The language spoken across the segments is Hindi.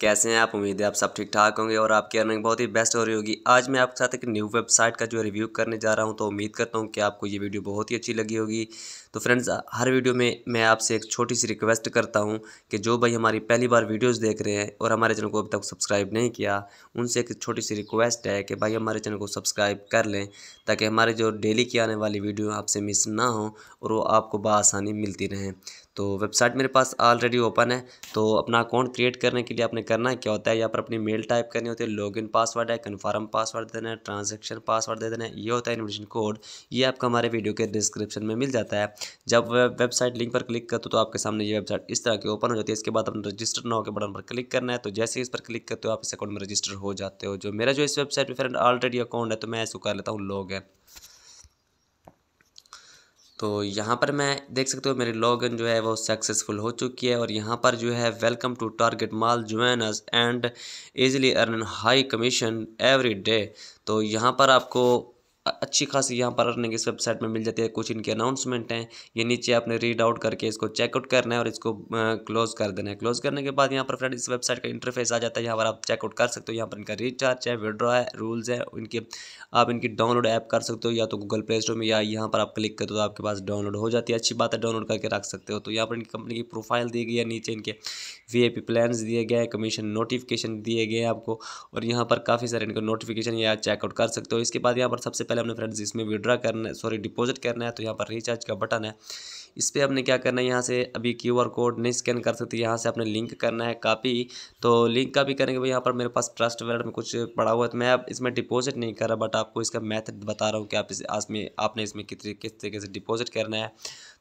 कैसे हैं आप उम्मीद है आप सब ठीक ठाक होंगे और आपकी अर्निंग बहुत ही बेस्ट हो रही होगी आज मैं आपके साथ एक न्यू वेबसाइट का जो रिव्यू करने जा रहा हूं तो उम्मीद करता हूं कि आपको ये वीडियो बहुत ही अच्छी लगी होगी तो फ्रेंड्स हर वीडियो में मैं आपसे एक छोटी सी रिक्वेस्ट करता हूँ कि जो भाई हमारी पहली बार वीडियोस देख रहे हैं और हमारे चैनल को अभी तक सब्सक्राइब नहीं किया उनसे एक छोटी सी रिक्वेस्ट है कि भाई हमारे चैनल को सब्सक्राइब कर लें ताकि हमारे जो डेली की आने वाली वीडियो आपसे मिस ना हो और वो आपको बसानी मिलती रहें तो वेबसाइट मेरे पास ऑलरेडी ओपन है तो अपना अकाउंट क्रिएट करने के लिए आपने करना क्या होता है यहाँ पर अपनी मेल टाइप करनी होती है लॉगिन पासवर्ड है कन्फर्म पासवर्ड देना है ट्रांजेक्शन पासवर्ड दे देना है ये होता है इन्विटेशन कोड ये आपका हमारे वीडियो के डिस्क्रिप्शन में मिल जाता है जब वेबसाइट लिंक पर क्लिक करते हो तो आपके सामने ये वेबसाइट इस तरह की ओपन हो जाती है इसके बाद अपने रजिस्टर ना होकर बटन पर क्लिक करना है तो जैसे इस पर क्लिक करते हो आप इस अकाउंट में रजिस्टर हो जाते हो जो मेरा जो इस वेबसाइट पर फ्रेंड ऑलरेडी अकाउंट है तो मैं इसको कर लेता हूँ लॉग है तो यहाँ पर मैं देख सकते हो मेरी लॉगिन जो है वो सक्सेसफुल हो चुकी है और यहाँ पर जो है वेलकम टू टारगेट माल ज्वेनस and easily earn high commission every day तो यहाँ पर आपको अच्छी खासी यहाँ पर अर्निंग इस वेबसाइट में मिल जाती है कुछ इनके अनाउंसमेंट हैं ये नीचे आपने रीड आउट करके इसको चेकआउट करना है और इसको क्लोज़ कर देना है क्लोज़ करने के बाद यहाँ पर फ्रेंड इस वेबसाइट का इंटरफेस आ जाता है यहाँ पर आप चेकआउट कर सकते हो यहाँ पर इनका रिचार्ज है विड्रॉ है रूल्स है इनके आप इनकी डाउनलोड ऐप कर सकते हो या तो गूगल प्ले स्टोर में या यहाँ पर आप क्लिक कर दो तो आपके पास डाउनलोड हो जाती है अच्छी बात है डाउनलोड करके रख सकते हो तो यहाँ पर इनकी कंपनी की प्रोफाइल दी गई है नीचे इनके वी प्लान्स दिए गए हैं कमीशन नोटिफिकेशन दिए गए हैं आपको और यहाँ पर काफ़ी सारे इनको नोटिफिकेशन या चेकआउट कर सकते हो इसके बाद यहाँ पर सबसे पहले अपने फ्रेंड्स इसमें विड्रा करना है सॉरी डिपॉजिट करना है तो यहाँ पर रिचार्ज का बटन है इस पर आपने क्या करना है यहाँ से अभी क्यू आर कोड नहीं स्कैन कर सकते यहाँ से आपने लिंक करना है कापी तो लिंक का भी करेंगे भाई यहाँ पर मेरे पास ट्रस्ट वैलेट में कुछ पड़ा हुआ है तो मैं अब इसमें डिपॉजिट नहीं कर रहा बट आपको इसका मेथड बता रहा हूँ कि आप इस आज में आपने इसमें कितने किस तरीके से डिपॉजिट करना है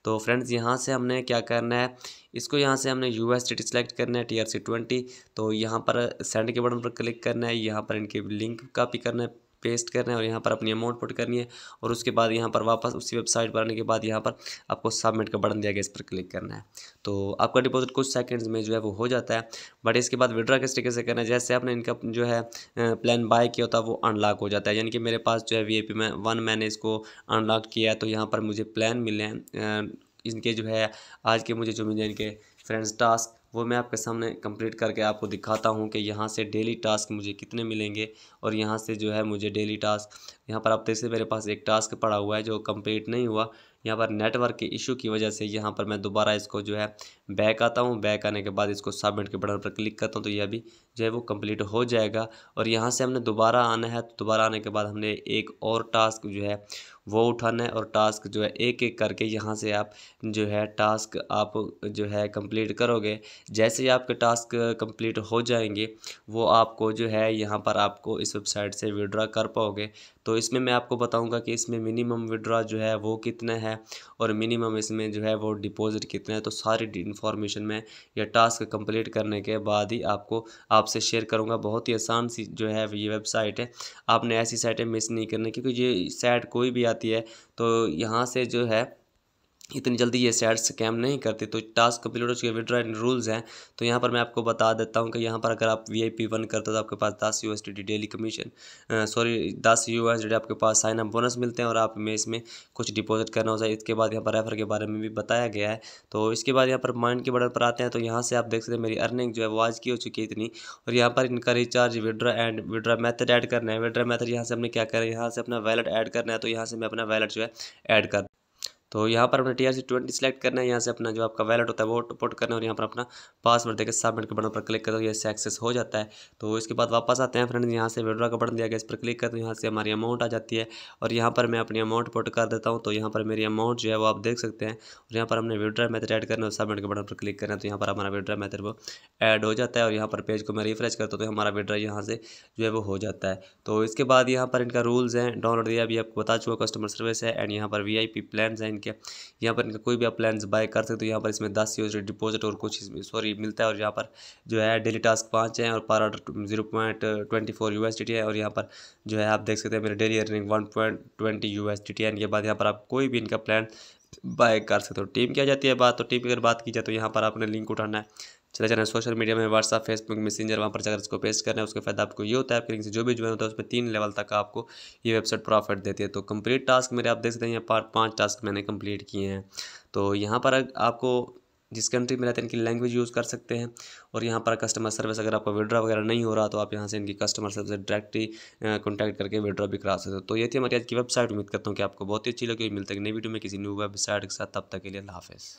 तो फ्रेंड्स यहाँ से हमने क्या करना है इसको यहाँ से हमने यू एस सेलेक्ट करना है टी आर सी ट्वेंटी तो यहाँ पर सेंड के बटन पर क्लिक करना है यहाँ पर इनके लिंक कापी करना है पेस्ट करना है और यहाँ पर अपनी अमाउंट पुट करनी है और उसके बाद यहाँ पर वापस उसी वेबसाइट पर आने के बाद यहाँ पर आपको सबमिट का बटन दिया गया इस पर क्लिक करना है तो आपका डिपॉजिट कुछ सेकेंड्स में जो है वो हो जाता है बट इसके बाद विड्रा किस तरीके से करना है जैसे आपने इनका जो है प्लान बाय किया होता है वो अनलॉक हो जाता है यानी कि मेरे पास जो है वी में वन मैंने इसको अनलॉक किया तो यहाँ पर मुझे प्लान मिले हैं इनके जो है आज के मुझे जो मिले इनके फ्रेंड्स टास्क वो मैं आपके सामने कंप्लीट करके आपको दिखाता हूँ कि यहाँ से डेली टास्क मुझे कितने मिलेंगे और यहाँ से जो है मुझे डेली टास्क यहाँ पर आप जैसे मेरे पास एक टास्क पड़ा हुआ है जो कंप्लीट नहीं हुआ यहाँ पर नेटवर्क के इशू की वजह से यहाँ पर मैं दोबारा इसको जो है बैक आता हूँ बैक आने के बाद इसको सबमिट के बटन पर क्लिक करता हूँ तो यह भी जो है वो कम्प्लीट हो जाएगा और यहाँ से हमने दोबारा आना है तो दोबारा आने के बाद हमने एक और टास्क जो है वो उठाना है और टास्क जो है एक एक करके यहाँ से आप जो है टास्क आप जो है कम्प्लीट कंप्लीट करोगे जैसे ही आपके टास्क कंप्लीट हो जाएंगे वो आपको जो है यहाँ पर आपको इस वेबसाइट से विड्रा कर पाओगे तो इसमें मैं आपको बताऊँगा कि इसमें मिनिमम विड्रा जो है वो कितना है और मिनिमम इसमें जो है वो डिपॉजिट कितना है तो सारी इन्फॉर्मेशन मैं यह टास्क कंप्लीट करने के बाद ही आपको आपसे शेयर करूँगा बहुत ही आसान सी जो है ये वेबसाइट है आपने ऐसी साइटें मिस नहीं करनी क्योंकि ये साइट कोई भी आती है तो यहाँ से जो है इतनी जल्दी ये सैड्स कैम नहीं करती तो टास्क कंप्लीट हो चुके विड्रा एंड रूल्स हैं तो यहाँ पर मैं आपको बता देता हूँ कि यहाँ पर अगर आप वी आई पी वन करते हो तो आपके पास दस U S D daily commission sorry दस यू एस डी आपके पास साइन अप बोनस मिलते हैं और आप में इसमें कुछ डिपॉजिट करना होता है इसके बाद यहाँ पर रेफर के बारे में भी बताया गया है तो इसके बाद यहाँ पर माइंड के बॉर्डर पर आते हैं तो यहाँ से आप देख सकते हैं मेरी अर्निंग जो है वो आज की हो चुकी है इतनी और यहाँ पर इनका recharge withdraw and withdraw method add करना है विड्रा मैथड यहाँ से हमने क्या करें यहाँ से अपना वैलेट ऐड करना है तो यहाँ से मैं अपना वैलेट जो है ऐड कर तो यहाँ पर अपना T R C twenty select करना है यहाँ से अपना जो आपका वैलेट होता है वो पुट करना है और यहाँ पर अपना पासवर्ड देकर सबमिट के बटन पर क्लिक करो ये एक्सेस हो जाता है तो इसके बाद वापस आते हैं फ्रेंड यहाँ से विड्रा का बटन दिया गया इस पर क्लिक करते हैं यहाँ से हमारी अमाउंट आ जाती है और यहाँ पर मैं अपनी अमाउंट पुट कर देता हूँ तो यहाँ पर मेरी अमाउंट जो है वो आप देख सकते हैं और यहाँ पर हमने विड्रा मैथड ऐड करना है सबमिट के बटन पर क्लिक करना है तो यहाँ पर हमारा विड्रा मैथड वो एड हो जाता है और यहाँ पर पेज को मैं रिफ्रेश करता हूँ तो हमारा विड्रा यहाँ से जो है वो हो जाता है तो इसके बाद यहाँ पर इनका रूल्स हैं डाउनलोड दिया अभी आपको बता चुका कस्टमर सर्विस है एंड यहाँ पर वी आई पी प्लान्स हैं किया यहाँ पर इनका कोई भी आप प्लान बाय कर सकते हो यहाँ पर इसमें दस यूज डिपोजिट और कुछ सॉरी मिलता है और यहाँ पर जो है डेली टास्क पाँच है और per order zero point twenty four है और यहाँ पर जो है आप देख सकते हैं मेरे daily earning one point twenty है इनके बाद यहाँ पर आप कोई भी इनका प्लान बाय कर सकते हो टीम की आ जाती है बात तो टीम की अगर बात की जाए तो यहाँ पर आपने लिंक उठाना है चले जाना सोशल मीडिया में व्हाट्सअप फेसबुक मैसेंजर वहाँ पर जाकर इसको पेस्ट करना है उसका फायदा आपको ये होता है आपके लिंक से जो भी ज्वाइन होता है उसमें तीन लेवल तक आपको ये वेबसाइट प्रॉफिट देती है तो कंप्लीट टास्क मेरे आप देख सकते हैं यहाँ पर पाँच टास्क मैंने कंप्लीट किए हैं तो यहाँ पर आपको जिस कंट्री में रहते हैं इनकी लैंग्वेज यूज़ कर सकते हैं और यहाँ पर कस्टमर सर्विस अगर आपका विड्रा वगैरह नहीं हो रहा तो आप यहाँ से इनकी कस्टमर सर्विस डायरेक्टली कॉन्टैक्ट करके विड्रा भी करा सकते हो तो ये थी हमारी आज की वेबसाइट उम्मीद करता हूँ कि आपको बहुत ही अच्छी लगी मिलते हैं नई वीडियो में किसी न्यू वेबसाइट के साथ तब तक के लिए हाफिज़